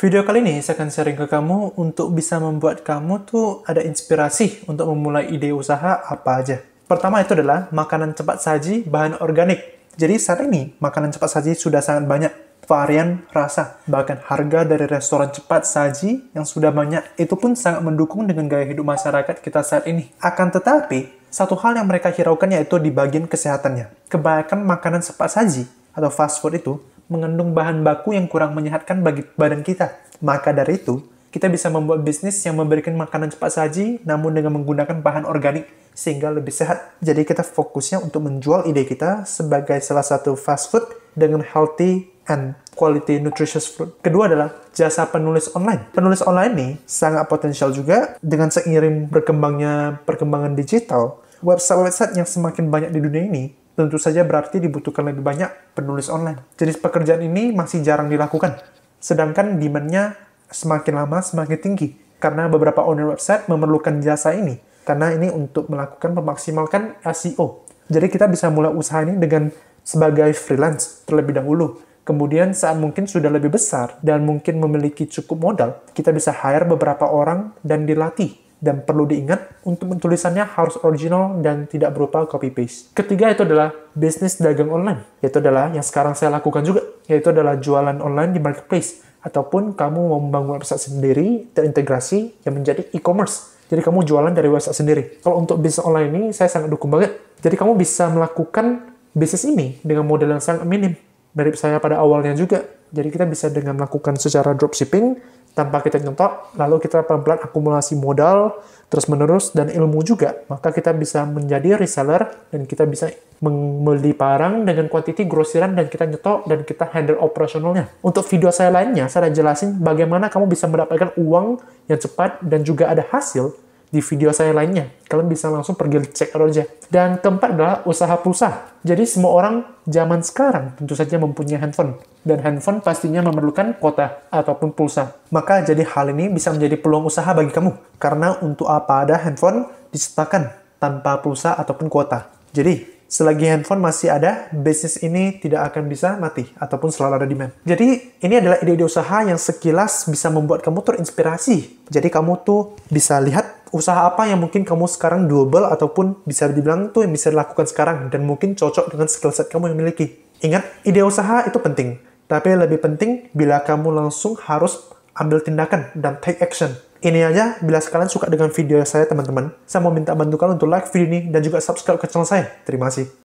Video kali ini saya akan sharing ke kamu untuk bisa membuat kamu tuh ada inspirasi untuk memulai ide usaha apa aja. Pertama itu adalah makanan cepat saji bahan organik. Jadi saat ini makanan cepat saji sudah sangat banyak varian rasa, bahkan harga dari restoran cepat saji yang sudah banyak itu pun sangat mendukung dengan gaya hidup masyarakat kita saat ini. Akan tetapi, satu hal yang mereka hiraukan yaitu di bagian kesehatannya. Kebanyakan makanan cepat saji atau fast food itu mengandung bahan baku yang kurang menyehatkan bagi badan kita. Maka dari itu, kita bisa membuat bisnis yang memberikan makanan cepat saji namun dengan menggunakan bahan organik sehingga lebih sehat. Jadi kita fokusnya untuk menjual ide kita sebagai salah satu fast food dengan healthy and quality nutritious food. Kedua adalah jasa penulis online. Penulis online ini sangat potensial juga dengan seiring berkembangnya perkembangan digital. Website-website yang semakin banyak di dunia ini tentu saja berarti dibutuhkan lebih banyak penulis online. Jenis pekerjaan ini masih jarang dilakukan, sedangkan demand-nya semakin lama semakin tinggi karena beberapa owner website memerlukan jasa ini karena ini untuk melakukan memaksimalkan SEO. Jadi kita bisa mulai usaha ini dengan sebagai freelance terlebih dahulu. Kemudian saat mungkin sudah lebih besar dan mungkin memiliki cukup modal, kita bisa hire beberapa orang dan dilatih dan perlu diingat untuk tulisannya harus original dan tidak berupa copy paste. Ketiga itu adalah bisnis dagang online, yaitu adalah yang sekarang saya lakukan juga, yaitu adalah jualan online di marketplace ataupun kamu mau membangun website sendiri terintegrasi yang menjadi e-commerce. Jadi kamu jualan dari website sendiri. Kalau untuk bisnis online ini saya sangat dukung banget. Jadi kamu bisa melakukan bisnis ini dengan modal yang sangat minim. dari saya pada awalnya juga jadi kita bisa dengan melakukan secara dropshipping tanpa kita nyetok, lalu kita pelan-pelan akumulasi modal terus-menerus dan ilmu juga, maka kita bisa menjadi reseller dan kita bisa membeli barang dengan kuantiti grosiran dan kita nyetok dan kita handle operasionalnya. Untuk video saya lainnya, saya jelasin bagaimana kamu bisa mendapatkan uang yang cepat dan juga ada hasil di video saya lainnya. Kalian bisa langsung pergi cek aja. Dan keempat adalah usaha pulsa. Jadi semua orang zaman sekarang tentu saja mempunyai handphone. Dan handphone pastinya memerlukan kuota ataupun pulsa. Maka jadi hal ini bisa menjadi peluang usaha bagi kamu. Karena untuk apa ada handphone disetakan tanpa pulsa ataupun kuota. Jadi, selagi handphone masih ada, bisnis ini tidak akan bisa mati ataupun selalu ada demand. Jadi, ini adalah ide-ide usaha yang sekilas bisa membuat kamu terinspirasi. Jadi, kamu tuh bisa lihat usaha apa yang mungkin kamu sekarang doable ataupun bisa dibilang tuh yang bisa dilakukan sekarang dan mungkin cocok dengan skill set kamu yang miliki. Ingat, ide usaha itu penting, tapi lebih penting bila kamu langsung harus ambil tindakan dan take action. Ini aja, bila sekalian suka dengan video saya teman-teman, saya mau minta bantu kalian untuk like video ini dan juga subscribe ke channel saya. Terima kasih.